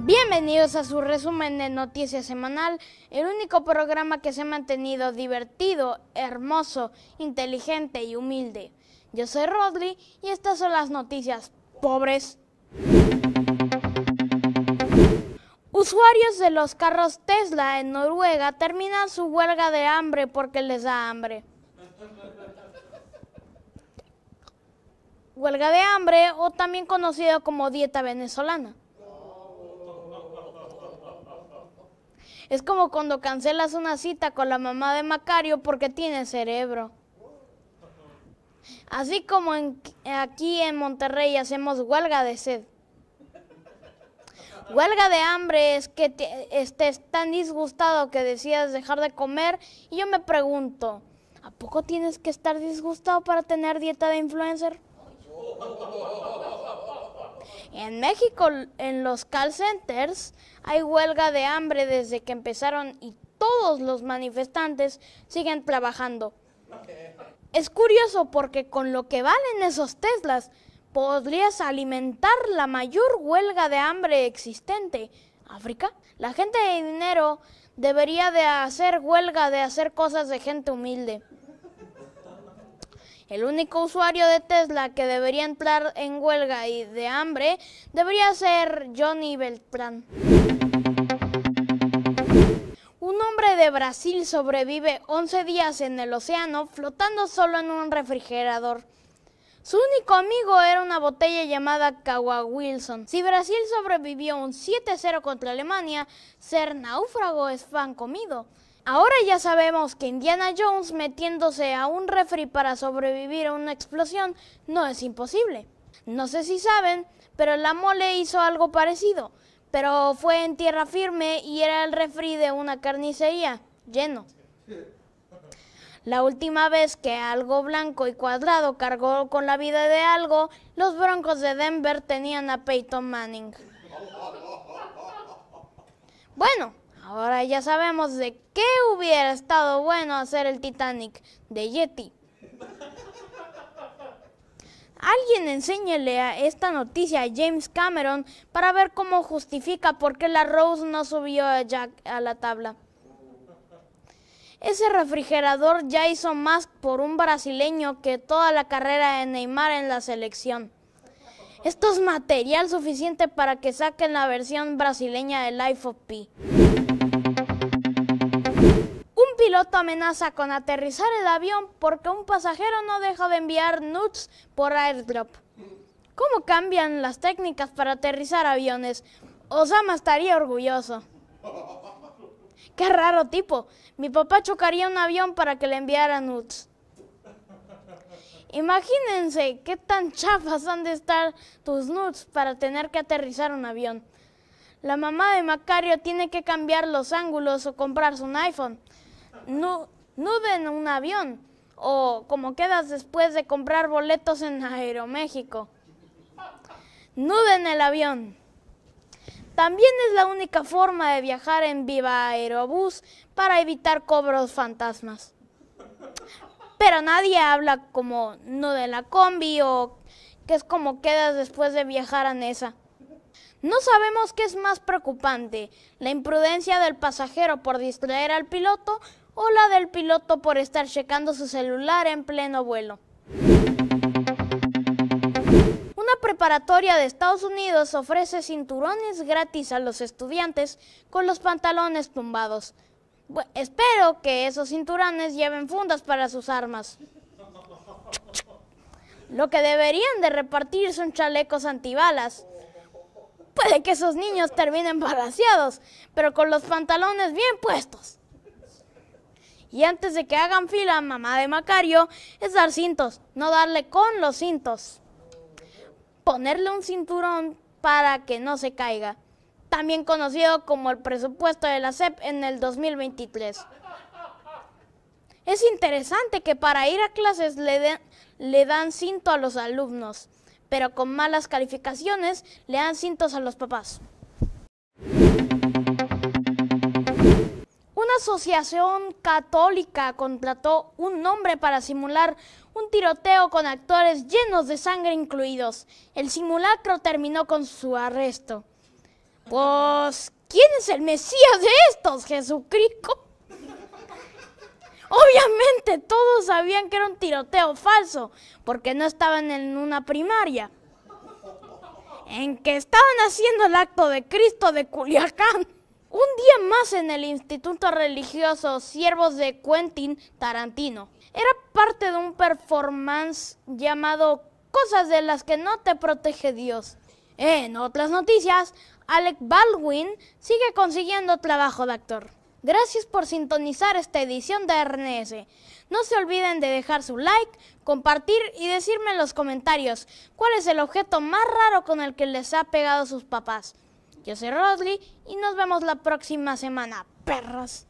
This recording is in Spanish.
Bienvenidos a su resumen de Noticias Semanal, el único programa que se ha mantenido divertido, hermoso, inteligente y humilde. Yo soy Rodley y estas son las noticias pobres. Usuarios de los carros Tesla en Noruega terminan su huelga de hambre porque les da hambre. Huelga de hambre o también conocida como dieta venezolana. Es como cuando cancelas una cita con la mamá de Macario porque tiene cerebro. Así como aquí en Monterrey hacemos huelga de sed. Huelga de hambre es que estés tan disgustado que decidas dejar de comer y yo me pregunto, ¿A poco tienes que estar disgustado para tener dieta de influencer? En México, en los call centers, hay huelga de hambre desde que empezaron y todos los manifestantes siguen trabajando. Es curioso porque con lo que valen esos Teslas, podrías alimentar la mayor huelga de hambre existente. África, la gente de dinero debería de hacer huelga de hacer cosas de gente humilde. El único usuario de Tesla que debería entrar en huelga y de hambre debería ser Johnny Beltran Un hombre de Brasil sobrevive 11 días en el océano flotando solo en un refrigerador. Su único amigo era una botella llamada Kawa Wilson. Si Brasil sobrevivió un 7-0 contra Alemania, ser náufrago es fan comido. Ahora ya sabemos que Indiana Jones metiéndose a un refri para sobrevivir a una explosión no es imposible. No sé si saben, pero la mole hizo algo parecido, pero fue en tierra firme y era el refri de una carnicería, lleno. La última vez que algo blanco y cuadrado cargó con la vida de algo, los Broncos de Denver tenían a Peyton Manning. Bueno, ahora ya sabemos de qué hubiera estado bueno hacer el Titanic de Yeti. Alguien enséñele a esta noticia a James Cameron para ver cómo justifica por qué la Rose no subió a Jack a la tabla. Ese refrigerador ya hizo más por un brasileño que toda la carrera de Neymar en la selección. Esto es material suficiente para que saquen la versión brasileña del Life of Pi. Un piloto amenaza con aterrizar el avión porque un pasajero no deja de enviar nudes por airdrop. ¿Cómo cambian las técnicas para aterrizar aviones? Osama estaría orgulloso. Qué raro tipo. Mi papá chocaría un avión para que le enviara nudes. Imagínense qué tan chafas han de estar tus nudes para tener que aterrizar un avión. La mamá de Macario tiene que cambiar los ángulos o comprarse un iPhone. Nuden un avión. O como quedas después de comprar boletos en Aeroméxico. Nuden el avión. También es la única forma de viajar en Viva Aerobús para evitar cobros fantasmas. Pero nadie habla como no de la combi o que es como quedas después de viajar a Nesa. No sabemos qué es más preocupante, la imprudencia del pasajero por distraer al piloto o la del piloto por estar checando su celular en pleno vuelo. preparatoria de Estados Unidos ofrece cinturones gratis a los estudiantes con los pantalones tumbados. espero que esos cinturones lleven fundas para sus armas. Lo que deberían de repartir son chalecos antibalas. Puede que esos niños terminen balanceados, pero con los pantalones bien puestos. Y antes de que hagan fila, mamá de Macario, es dar cintos, no darle con los cintos ponerle un cinturón para que no se caiga, también conocido como el presupuesto de la SEP en el 2023. Es interesante que para ir a clases le, le dan cinto a los alumnos, pero con malas calificaciones le dan cintos a los papás. asociación católica contrató un nombre para simular un tiroteo con actores llenos de sangre incluidos. El simulacro terminó con su arresto. Pues, ¿quién es el Mesías de estos, Jesucristo? Obviamente todos sabían que era un tiroteo falso, porque no estaban en una primaria. En que estaban haciendo el acto de Cristo de Culiacán. Un día más en el Instituto Religioso Siervos de Quentin Tarantino. Era parte de un performance llamado Cosas de las que no te protege Dios. En otras noticias, Alec Baldwin sigue consiguiendo trabajo de actor. Gracias por sintonizar esta edición de RNS. No se olviden de dejar su like, compartir y decirme en los comentarios cuál es el objeto más raro con el que les ha pegado sus papás. Yo soy Rosly y nos vemos la próxima semana, perros.